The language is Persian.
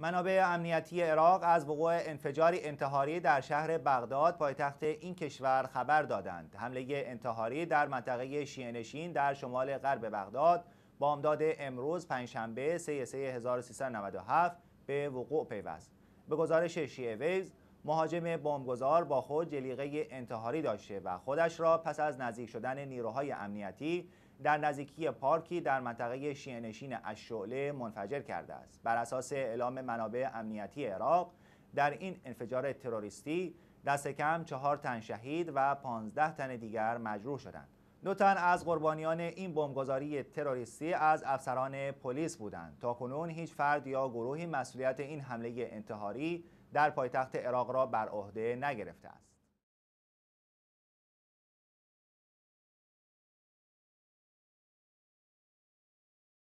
منابع امنیتی عراق از وقوع انفجاری انتحاری در شهر بغداد پایتخت این کشور خبر دادند. حمله انتحاری در منطقه نشین در شمال غرب بغداد با امداد امروز پنجشنبه 3 1397 به وقوع پیوست. به گزارش شیعه ویز مهاجم بمبگذار با خود جلیقه انتحاری داشته و خودش را پس از نزدیک شدن نیروهای امنیتی در نزدیکی پارکی در منطقه از اشعله منفجر کرده است بر اساس اعلام منابع امنیتی عراق در این انفجار تروریستی دست کم چهار تن شهید و پانزده تن دیگر مجروح شدند دو تن از قربانیان این بمبگذاری تروریستی از افسران پلیس بودند تا کنون هیچ فرد یا گروهی مسئولیت این حمله انتحاری در پایتخت عراق را بر عهده نگرفته است